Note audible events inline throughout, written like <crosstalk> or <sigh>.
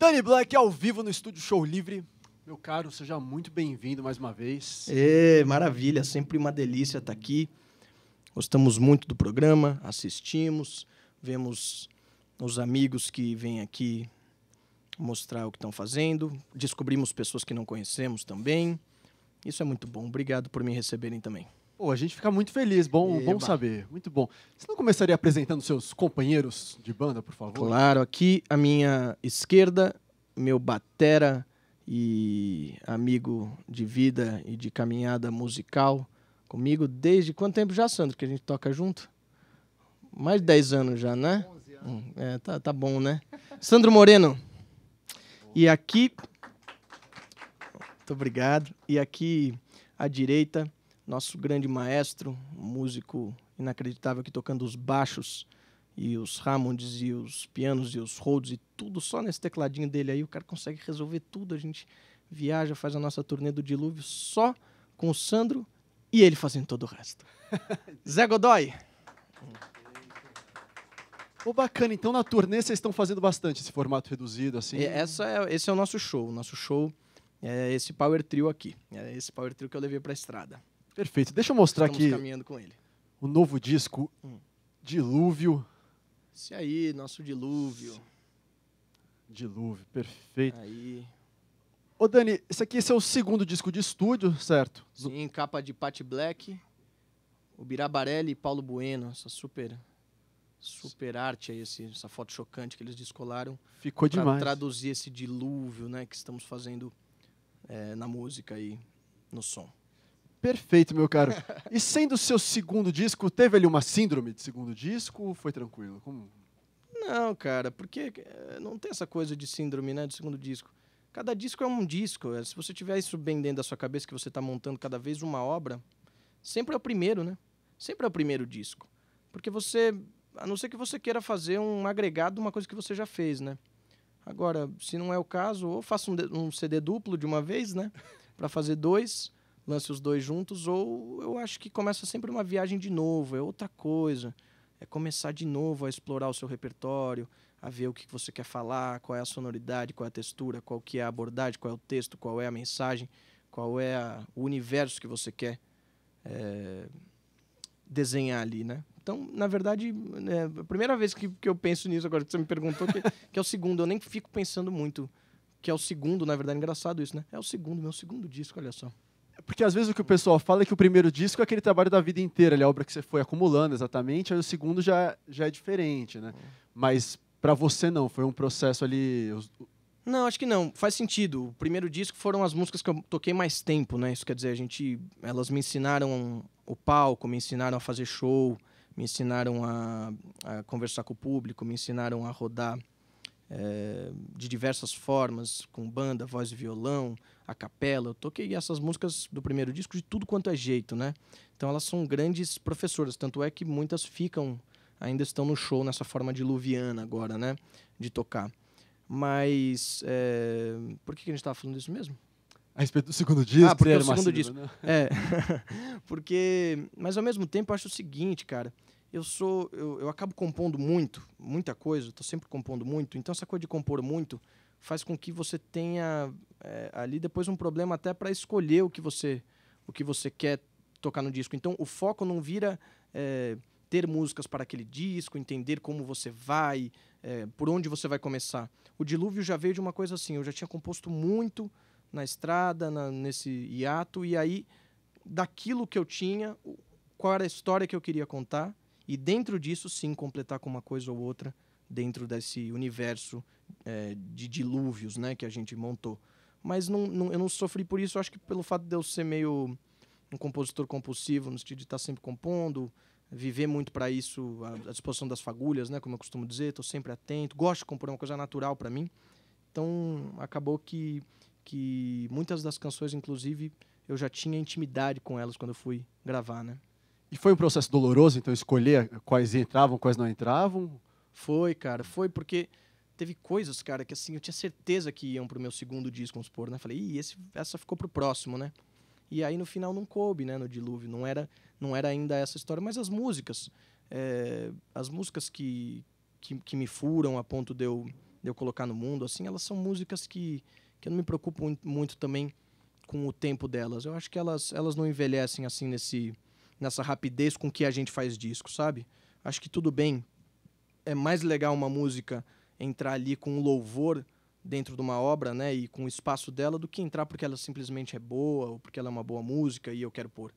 Dani Black ao vivo no estúdio Show Livre. Meu caro, seja muito bem-vindo mais uma vez. É, maravilha, sempre uma delícia estar aqui. Gostamos muito do programa, assistimos, vemos os amigos que vêm aqui mostrar o que estão fazendo, descobrimos pessoas que não conhecemos também. Isso é muito bom. Obrigado por me receberem também. Pô, a gente fica muito feliz, bom, bom saber, muito bom. Você não começaria apresentando seus companheiros de banda, por favor? Claro, aqui à minha esquerda, meu batera e amigo de vida e de caminhada musical comigo desde quanto tempo já, Sandro, que a gente toca junto? Mais de 10 anos já, né? 11 anos. Hum, é, tá, tá bom, né? Sandro Moreno. E aqui... Muito obrigado. E aqui à direita nosso grande maestro, um músico inacreditável que tocando os baixos e os Hammonds e os pianos e os Rhodes e tudo só nesse tecladinho dele aí, o cara consegue resolver tudo. A gente viaja, faz a nossa turnê do Dilúvio só com o Sandro e ele fazendo todo o resto. <laughs> Zé Godoy. Ô, oh, bacana, então na turnê vocês estão fazendo bastante esse formato reduzido, assim? E é, essa é, esse é o nosso show. O nosso show é esse Power Trio aqui. É esse Power Trio que eu levei pra estrada. Perfeito. Deixa eu mostrar Estamos aqui caminhando com ele. o novo disco, hum. Dilúvio. Esse aí, nosso Dilúvio. Dilúvio, perfeito. Aí. Ô Dani, esse aqui esse é o segundo disco de estúdio, certo? Sim, capa de Pat Black, o Birabarelli e Paulo Bueno, essa super super arte aí, esse, essa foto chocante que eles descolaram. Ficou demais. traduzir esse dilúvio, né, que estamos fazendo é, na música e no som. Perfeito, meu caro. E sendo o seu segundo disco, teve ali uma síndrome de segundo disco ou foi tranquilo? Como... Não, cara, porque eh, não tem essa coisa de síndrome, né, de segundo disco. Cada disco é um disco. É, se você tiver isso bem dentro da sua cabeça, que você está montando cada vez uma obra, sempre é o primeiro, né? Sempre é o primeiro disco. Porque você, a não ser que você queira fazer um agregado de uma coisa que você já fez, né? Agora, se não é o caso, ou faça um, um CD duplo de uma vez, né? Para fazer dois lance os dois juntos, ou eu acho que começa sempre uma viagem de novo, é outra coisa. É começar de novo a explorar o seu repertório, a ver o que você quer falar, qual é a sonoridade, qual é a textura, qual que é a abordagem, qual é o texto, qual é a mensagem, qual é a, o universo que você quer é, desenhar ali, né? Então, na verdade, é a primeira vez que, que eu penso nisso agora que você me perguntou, que, que é o segundo, eu nem fico pensando muito, que é o segundo, na verdade, engraçado isso, né? É o segundo, meu segundo disco, olha só. Porque às vezes o que o pessoal fala é que o primeiro disco é aquele trabalho da vida inteira, é a obra que você foi acumulando exatamente, aí o segundo já, já é diferente, né? Mas para você não, foi um processo ali. Não, acho que não. Faz sentido. O primeiro disco foram as músicas que eu toquei mais tempo, né? Isso quer dizer, a gente, elas me ensinaram o palco, me ensinaram a fazer show, me ensinaram a, a conversar com o público, me ensinaram a rodar é, de diversas formas, com banda, voz e violão, a capela. Eu toquei essas músicas do primeiro disco de tudo quanto é jeito, né? Então elas são grandes professoras, tanto é que muitas ficam, ainda estão no show nessa forma diluviana agora, né? De tocar. Mas é, por que a gente estava falando disso mesmo? A respeito do segundo disco? Ah, porque é o segundo disco. Né? É. <laughs> porque, mas ao mesmo tempo, eu acho o seguinte, cara eu sou eu, eu acabo compondo muito, muita coisa, estou sempre compondo muito. Então essa coisa de compor muito faz com que você tenha é, ali depois um problema até para escolher o que você o que você quer tocar no disco. Então o foco não vira é, ter músicas para aquele disco, entender como você vai, é, por onde você vai começar. O dilúvio já veio de uma coisa assim. Eu já tinha composto muito na estrada, na, nesse hiato e aí daquilo que eu tinha, qual era a história que eu queria contar e dentro disso sim completar com uma coisa ou outra dentro desse universo é, de dilúvios né, que a gente montou. Mas não, não, eu não sofri por isso, acho que pelo fato de eu ser meio um compositor compulsivo, no sentido de estar tá sempre compondo, viver muito para isso, a disposição das fagulhas, né, como eu costumo dizer, estou sempre atento, gosto de compor é uma coisa natural para mim. Então acabou que, que muitas das canções, inclusive, eu já tinha intimidade com elas quando eu fui gravar, né? E foi um processo doloroso, então, escolher quais entravam, quais não entravam? Foi, cara, foi porque teve coisas, cara, que assim, eu tinha certeza que iam pro meu segundo disco, vamos supor, né? Falei, ih, esse, essa ficou pro próximo, né? E aí no final não coube, né, no dilúvio, não era, não era ainda essa história, mas as músicas, é, as músicas que, que, que, me furam a ponto de eu, de eu colocar no mundo, assim, elas são músicas que, que eu não me preocupo muito também com o tempo delas. Eu acho que elas, elas não envelhecem assim nesse nessa rapidez com que a gente faz disco, sabe? Acho que tudo bem. É mais legal uma música entrar ali com um louvor dentro de uma obra, né, e com o espaço dela, do que entrar porque ela simplesmente é boa ou porque ela é uma boa música e eu quero pôr.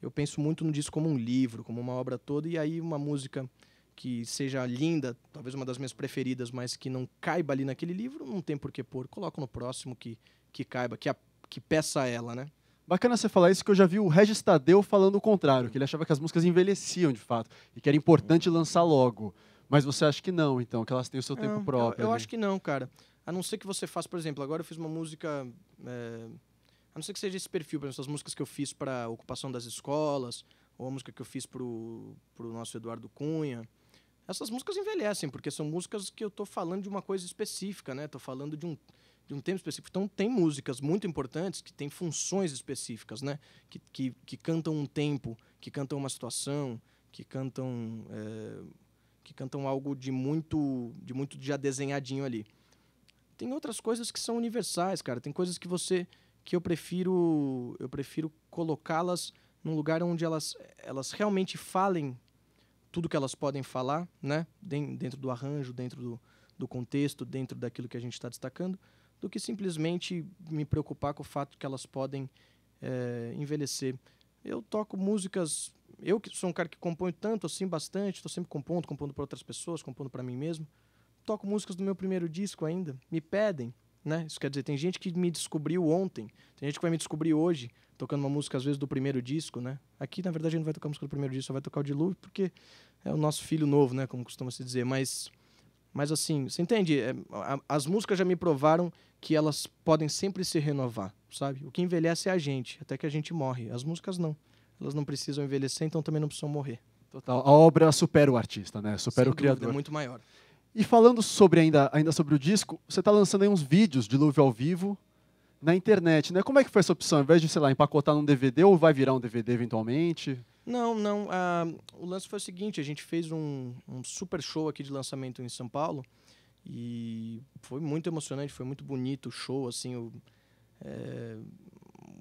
Eu penso muito no disco como um livro, como uma obra toda, e aí uma música que seja linda, talvez uma das minhas preferidas, mas que não caiba ali naquele livro, não tem por que pôr. Coloco no próximo que, que caiba, que, a, que peça ela, né? Bacana você falar isso, que eu já vi o Regis Tadeu falando o contrário, que ele achava que as músicas envelheciam de fato e que era importante lançar logo. Mas você acha que não, então, que elas têm o seu tempo próprio? Eu, eu né? acho que não, cara. A não ser que você faça, por exemplo, agora eu fiz uma música. É, a não ser que seja esse perfil, por exemplo, essas músicas que eu fiz para a ocupação das escolas, ou a música que eu fiz para o nosso Eduardo Cunha. Essas músicas envelhecem, porque são músicas que eu estou falando de uma coisa específica, né? Estou falando de um de um tempo específico. Então, tem músicas muito importantes que têm funções específicas, né? Que, que, que cantam um tempo, que cantam uma situação, que cantam, é, que cantam algo de muito, de muito já desenhadinho ali. Tem outras coisas que são universais, cara. Tem coisas que você que eu prefiro eu prefiro colocá-las num lugar onde elas, elas realmente falem tudo que elas podem falar, né? dentro do arranjo, dentro do, do contexto, dentro daquilo que a gente está destacando do que simplesmente me preocupar com o fato que elas podem é, envelhecer. Eu toco músicas, eu que sou um cara que compõe tanto assim, bastante, estou sempre compondo, compondo para outras pessoas, compondo para mim mesmo. Toco músicas do meu primeiro disco ainda, me pedem, né? Isso quer dizer, tem gente que me descobriu ontem, tem gente que vai me descobrir hoje, tocando uma música às vezes do primeiro disco, né? Aqui, na verdade, a gente não vai tocar a música do primeiro disco, só vai tocar o Dilúvio, porque é o nosso filho novo, né? Como costuma se dizer, mas... Mas assim, você entende? É, as músicas já me provaram que elas podem sempre se renovar, sabe? O que envelhece é a gente, até que a gente morre. As músicas não. Elas não precisam envelhecer, então também não precisam morrer. Total. A obra supera o artista, né? Supera Sem o criador. Dúvida, é muito maior. E falando sobre ainda, ainda sobre o disco, você está lançando aí uns vídeos de Luve ao vivo na internet, né? Como é que foi essa opção? Ao invés de, sei lá, empacotar num DVD ou vai virar um DVD eventualmente? Não, não. Ah, o lance foi o seguinte: a gente fez um, um super show aqui de lançamento em São Paulo. E foi muito emocionante, foi muito bonito o show, assim, o, é,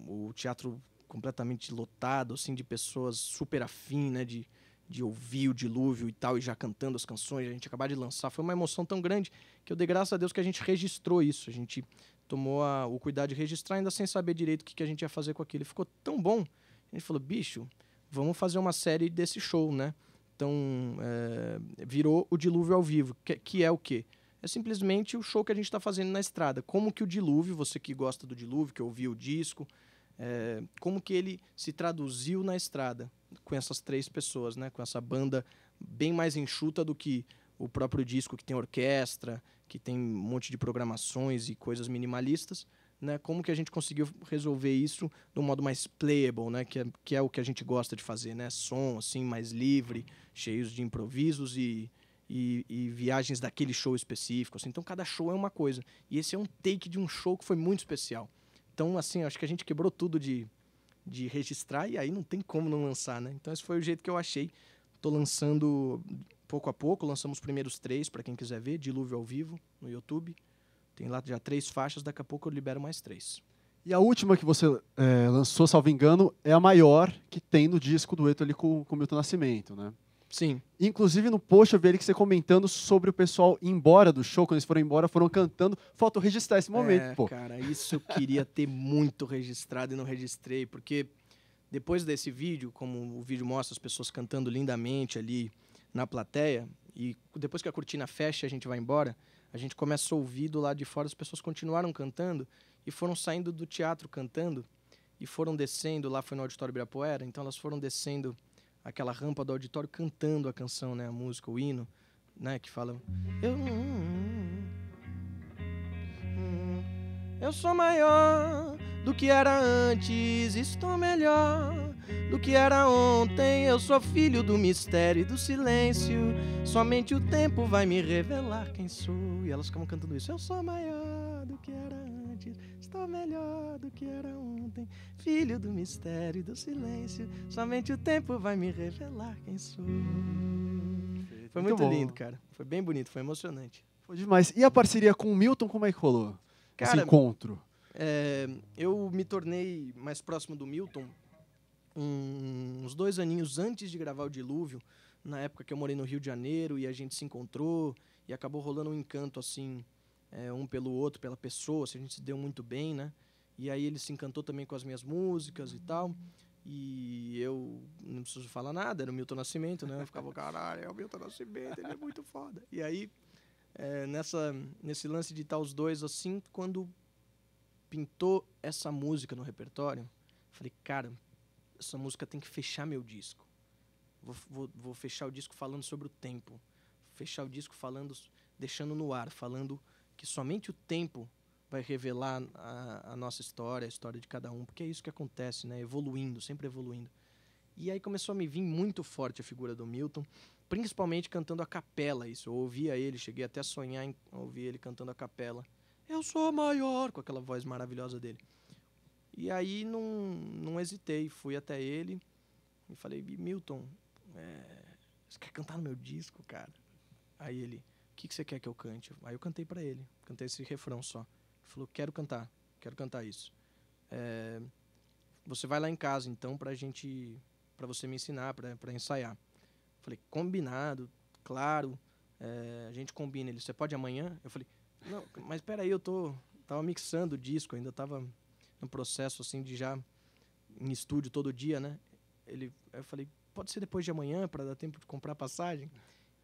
o teatro completamente lotado, assim, de pessoas super afim, né, de, de ouvir o dilúvio e tal, e já cantando as canções, a gente acabar de lançar. Foi uma emoção tão grande que eu dei graças a Deus que a gente registrou isso. A gente tomou a, o cuidado de registrar, ainda sem saber direito o que, que a gente ia fazer com aquilo. E ficou tão bom. A gente falou, bicho, vamos fazer uma série desse show, né? Então, é, virou o dilúvio ao vivo, que, que é o quê? é simplesmente o show que a gente está fazendo na estrada. Como que o dilúvio, você que gosta do dilúvio, que ouviu o disco, é, como que ele se traduziu na estrada com essas três pessoas, né? Com essa banda bem mais enxuta do que o próprio disco que tem orquestra, que tem um monte de programações e coisas minimalistas, né? Como que a gente conseguiu resolver isso de um modo mais playable, né? Que é, que é o que a gente gosta de fazer, né? Som assim mais livre, cheios de improvisos e e, e, viagens daquele show específico. Assim. Então, cada show é uma coisa. E esse é um take de um show que foi muito especial. Então, assim, acho que a gente quebrou tudo de, de registrar e aí não tem como não lançar, né? Então, esse foi o jeito que eu achei. Tô lançando pouco a pouco. Lançamos os primeiros três, para quem quiser ver. Dilúvio ao vivo, no YouTube. Tem lá já três faixas. Daqui a pouco eu libero mais três. E a última que você é, lançou, salvo engano, é a maior que tem no disco do Eto ali com, com o Milton Nascimento, né? Sim. Inclusive no post eu vi ele que você comentando sobre o pessoal ir embora do show, quando eles foram embora, foram cantando, faltou registrar esse momento, é, pô. cara, isso eu queria ter muito registrado e não registrei, porque depois desse vídeo, como o vídeo mostra as pessoas cantando lindamente ali na plateia, e depois que a cortina fecha e a gente vai embora, a gente começa a ouvir do lado de fora, as pessoas continuaram cantando e foram saindo do teatro cantando e foram descendo, lá foi no auditório Ibirapuera, então elas foram descendo aquela rampa do auditório cantando a canção, né, a música, o hino, né, que fala eu hum, hum, hum, eu sou maior do que era antes, estou melhor do que era ontem. Eu sou filho do mistério e do silêncio. Somente o tempo vai me revelar quem sou. E elas ficam cantando isso. Eu sou maior tô melhor do que era ontem. Filho do mistério e do silêncio, somente o tempo vai me revelar quem sou. Foi muito, muito lindo, cara. Foi bem bonito, foi emocionante. Foi demais. E a parceria com o Milton, como é que rolou? Cara, Esse encontro. É, eu me tornei mais próximo do Milton um, uns dois aninhos antes de gravar o Dilúvio, na época que eu morei no Rio de Janeiro e a gente se encontrou e acabou rolando um encanto assim é, um pelo outro, pela pessoa, se a gente se deu muito bem, né? E aí ele se encantou também com as minhas músicas e tal. E eu não preciso falar nada, era o Milton Nascimento, né? Eu ficava, caralho, é o Milton Nascimento, ele é muito foda. E aí, é, nessa, nesse lance de estar os dois assim, quando pintou essa música no repertório, falei, cara, essa música tem que fechar meu disco. Vou, vou, vou fechar o disco falando sobre o tempo. Fechar o disco falando, deixando no ar, falando que somente o tempo vai revelar a, a, nossa história, a história de cada um, porque é isso que acontece, né? Evoluindo, sempre evoluindo. E aí começou a me vir muito forte a figura do Milton, principalmente cantando a capela, isso. Eu ouvia ele, cheguei até a sonhar em ouvir ele cantando a capela. Eu sou maior, com aquela voz maravilhosa dele. E aí não, não hesitei, fui até ele e falei, Milton, é, você quer cantar no meu disco, cara? Aí ele, que, que você quer que eu cante? Aí eu cantei para ele, cantei esse refrão só. Ele falou, quero cantar, quero cantar isso. É, você vai lá em casa então pra gente, pra você me ensinar, pra, pra ensaiar. Falei, combinado, claro, é, a gente combina. Ele, você pode amanhã? Eu falei, não, mas peraí, eu tô, tava mixando o disco, ainda tava no processo assim de já em estúdio todo dia, né? Ele, eu falei, pode ser depois de amanhã para dar tempo de comprar passagem?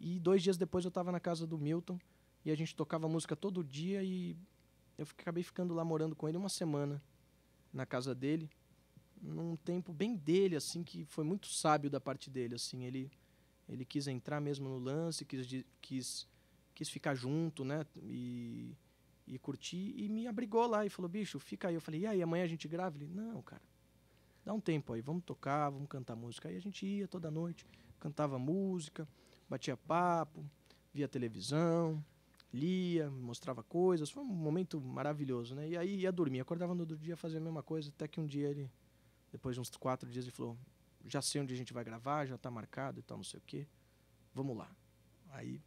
E dois dias depois eu estava na casa do Milton e a gente tocava música todo dia e eu acabei ficando lá morando com ele uma semana na casa dele, num tempo bem dele, assim, que foi muito sábio da parte dele, assim, ele ele quis entrar mesmo no lance, quis quis quis ficar junto, né? E e curtir e me abrigou lá e falou: "Bicho, fica aí". Eu falei: "E aí, amanhã a gente grava?" Ele: "Não, cara. Dá um tempo aí, vamos tocar, vamos cantar música". Aí a gente ia toda noite, cantava música batia papo, via televisão, lia, mostrava coisas. Foi um momento maravilhoso, né? E aí ia dormir, acordava no outro dia, fazia a mesma coisa, até que um dia ele, depois de uns quatro dias, ele falou: já sei onde a gente vai gravar, já está marcado e tal, não sei o quê. Vamos lá. Aí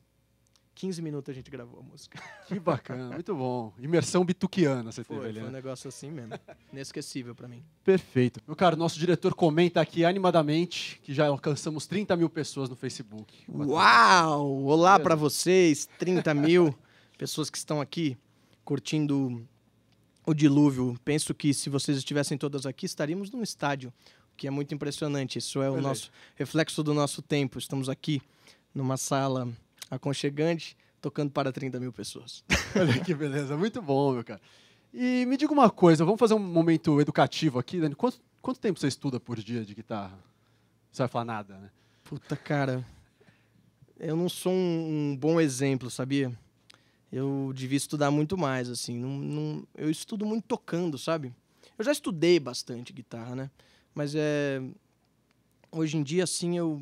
15 minutos a gente gravou a música. Que bacana, muito bom. Imersão bituquiana você foi, teve ali. Foi um né? negócio assim mesmo, inesquecível para mim. Perfeito. Meu caro, nosso diretor comenta aqui animadamente que já alcançamos 30 mil pessoas no Facebook. Uau! Olá para vocês, 30 mil <laughs> pessoas que estão aqui curtindo o dilúvio. Penso que se vocês estivessem todas aqui, estaríamos num estádio, o que é muito impressionante. Isso é o Beleza. nosso reflexo do nosso tempo. Estamos aqui numa sala aconchegante, tocando para 30 mil pessoas. <laughs> Olha que beleza, muito bom, meu cara. E me diga uma coisa, vamos fazer um momento educativo aqui, Dani. Quanto, quanto tempo você estuda por dia de guitarra? Você vai falar nada, né? Puta, cara. Eu não sou um, bom exemplo, sabia? Eu devia estudar muito mais, assim. Não, não, eu estudo muito tocando, sabe? Eu já estudei bastante guitarra, né? Mas é, hoje em dia, assim, eu,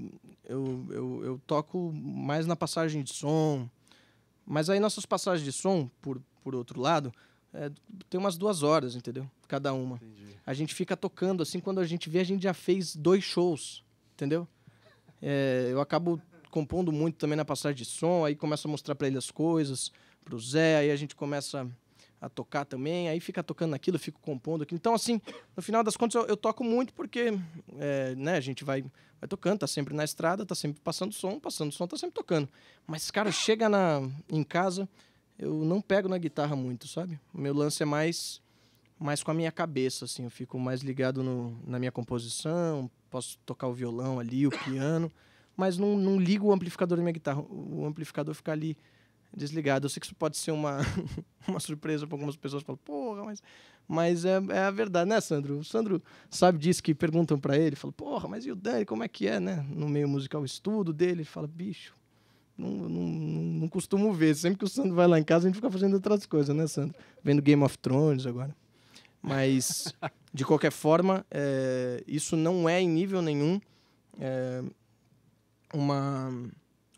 eu, eu, eu, toco mais na passagem de som. Mas aí nossas passagens de som, por, por outro lado, é, tem umas duas horas, entendeu? Cada uma. Entendi. A gente fica tocando, assim, quando a gente vê, a gente já fez dois shows, entendeu? É, eu acabo compondo muito também na passagem de som, aí começo a mostrar para ele as coisas, para o Zé, aí a gente começa a tocar também, aí fica tocando aquilo fico compondo aquilo. Então, assim, no final das contas, eu, eu toco muito porque é, né, a gente vai, vai tocando, tá sempre na estrada, tá sempre passando som, passando som, tá sempre tocando. Mas, cara, chega na, em casa, eu não pego na guitarra muito, sabe? O meu lance é mais, mais com a minha cabeça, assim, eu fico mais ligado no, na minha composição, posso tocar o violão ali, o piano, mas não, não ligo o amplificador da minha guitarra, o amplificador fica ali desligado. Eu sei que isso pode ser uma, <laughs> uma surpresa para algumas pessoas, falam, porra, mas, mas é, é a verdade, né, Sandro? O Sandro sabe disso, que perguntam para ele, fala, porra, mas e o Dani, como é que é, né? No meio musical, o estudo dele, ele fala, bicho, não, não, não costumo ver. Sempre que o Sandro vai lá em casa, a gente fica fazendo outras coisas, né, Sandro? Vendo Game of Thrones agora. Mas, de qualquer forma, é, isso não é em nível nenhum é, uma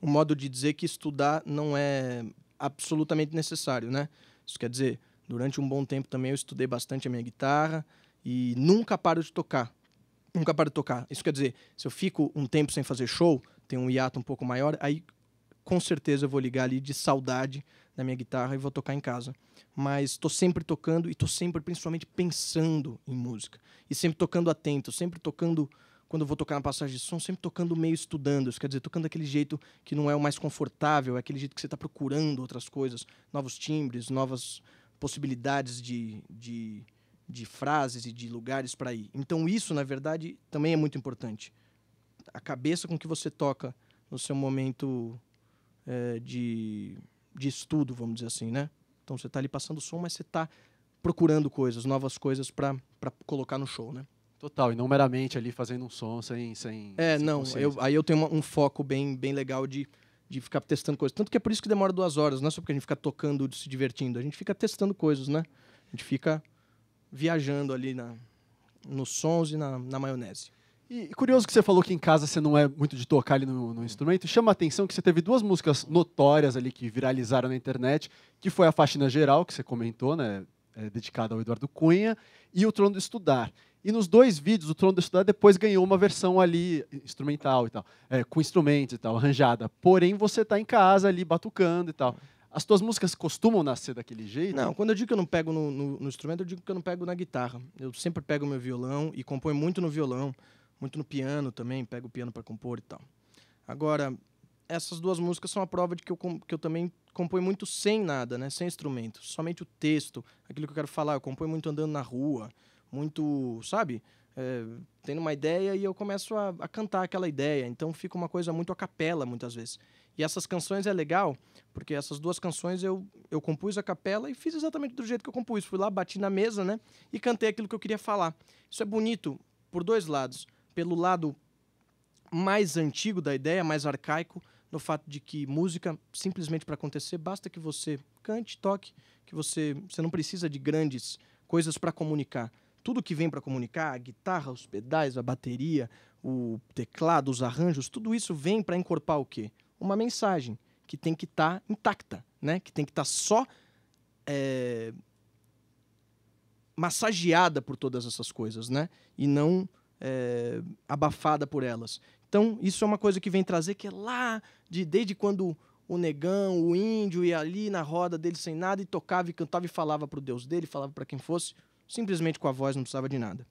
um modo de dizer que estudar não é absolutamente necessário, né? Isso quer dizer, durante um bom tempo também eu estudei bastante a minha guitarra e nunca paro de tocar. Nunca paro de tocar. Isso quer dizer, se eu fico um tempo sem fazer show, tem um hiato um pouco maior, aí com certeza eu vou ligar ali de saudade da minha guitarra e vou tocar em casa. Mas estou sempre tocando e estou sempre principalmente pensando em música. E sempre tocando atento, sempre tocando quando eu vou tocar na passagem de som, sempre tocando meio estudando, isso quer dizer, tocando daquele jeito que não é o mais confortável, é aquele jeito que você está procurando outras coisas, novos timbres, novas possibilidades de, de, de frases e de lugares para ir. Então, isso, na verdade, também é muito importante. A cabeça com que você toca no seu momento é, de, de estudo, vamos dizer assim, né? Então, você está ali passando som, mas você está procurando coisas, novas coisas para colocar no show, né? Total, e não meramente ali fazendo um som sem. sem é, sem não. Eu, aí eu tenho um foco bem, bem legal de, de ficar testando coisas. Tanto que é por isso que demora duas horas, não é só porque a gente fica tocando, se divertindo. A gente fica testando coisas, né? A gente fica viajando ali na, nos sons e na, na maionese. E curioso que você falou que em casa você não é muito de tocar ali no, no, instrumento. Chama a atenção que você teve duas músicas notórias ali que viralizaram na internet, que foi a Faxina Geral, que você comentou, né? É, dedicada ao Eduardo Cunha, e o Trono do Estudar. E nos dois vídeos, o Trono da Cidade depois ganhou uma versão ali instrumental e tal, é, com instrumentos e tal, arranjada. Porém, você está em casa ali batucando e tal. As tuas músicas costumam nascer daquele jeito? Não, quando eu digo que eu não pego no, no, no instrumento, eu digo que eu não pego na guitarra. Eu sempre pego meu violão e componho muito no violão, muito no piano também, pego o piano para compor e tal. Agora, essas duas músicas são a prova de que eu, que eu também compõe muito sem nada, né? Sem instrumento, somente o texto, aquilo que eu quero falar. Eu compõe muito andando na rua, muito, sabe? É, tendo uma ideia e eu começo a, a, cantar aquela ideia. Então fica uma coisa muito a capela muitas vezes. E essas canções é legal, porque essas duas canções eu, eu compus a capela e fiz exatamente do jeito que eu compus. Fui lá, bati na mesa, né? E cantei aquilo que eu queria falar. Isso é bonito por dois lados. Pelo lado mais antigo da ideia, mais arcaico, no fato de que música, simplesmente para acontecer, basta que você cante, toque, que você, você não precisa de grandes coisas para comunicar tudo que vem para comunicar, a guitarra, os pedais, a bateria, o teclado, os arranjos, tudo isso vem para encorpar o quê? Uma mensagem que tem que estar tá intacta, né? Que tem que estar tá só é, massageada por todas essas coisas, né? E não é, abafada por elas. Então isso é uma coisa que vem trazer que é lá de desde quando o negão, o índio ia ali na roda dele sem nada e tocava e cantava e falava para o Deus dele, falava para quem fosse simplesmente com a voz, não precisava de nada.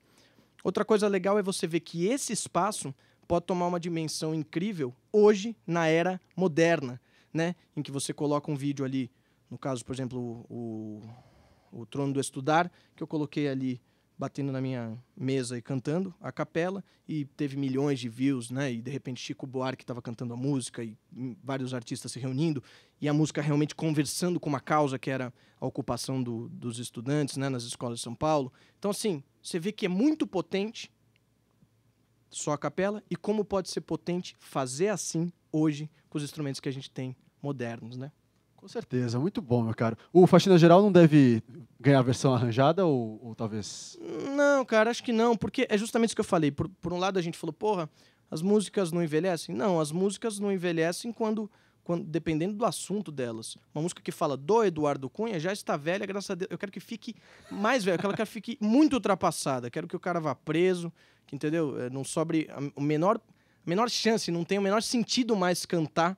Outra coisa legal é você ver que esse espaço pode tomar uma dimensão incrível hoje, na era moderna, né? Em que você coloca um vídeo ali, no caso, por exemplo, o, o, o Trono do Estudar, que eu coloquei ali batendo na minha mesa e cantando a capela e teve milhões de views, né? E de repente Chico Buarque estava cantando a música e vários artistas se reunindo e a música realmente conversando com uma causa que era a ocupação do, dos estudantes, né? Nas escolas de São Paulo. Então assim, você vê que é muito potente só a capela e como pode ser potente fazer assim hoje com os instrumentos que a gente tem modernos, né? Com certeza, muito bom, meu caro. O Faxina Geral não deve ganhar a versão arranjada ou, ou talvez. Não, cara, acho que não, porque é justamente isso que eu falei. Por, por um lado, a gente falou, porra, as músicas não envelhecem? Não, as músicas não envelhecem quando. Quando, dependendo do assunto delas. Uma música que fala do Eduardo Cunha já está velha, graças a Deus. Eu quero que fique mais velha, aquela que fique muito ultrapassada. Quero que o cara vá preso, que, entendeu? É, não sobre a menor, a menor chance, não tem o menor sentido mais cantar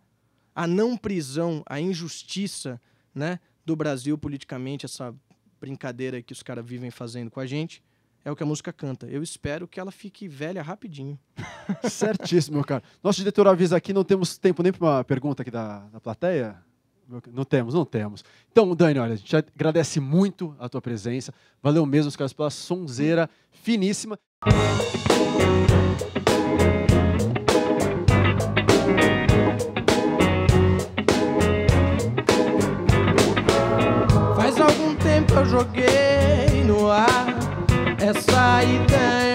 a não prisão, a injustiça né, do Brasil politicamente, essa brincadeira que os caras vivem fazendo com a gente. É o que a música canta. Eu espero que ela fique velha rapidinho. <laughs> Certíssimo, meu cara. Nosso diretor avisa aqui, não temos tempo nem para uma pergunta aqui da, da plateia. Não temos, não temos. Então, Dani, olha, a gente agradece muito a tua presença. Valeu mesmo, os caras, pela sonzeira finíssima. joguei no ar essa ideia.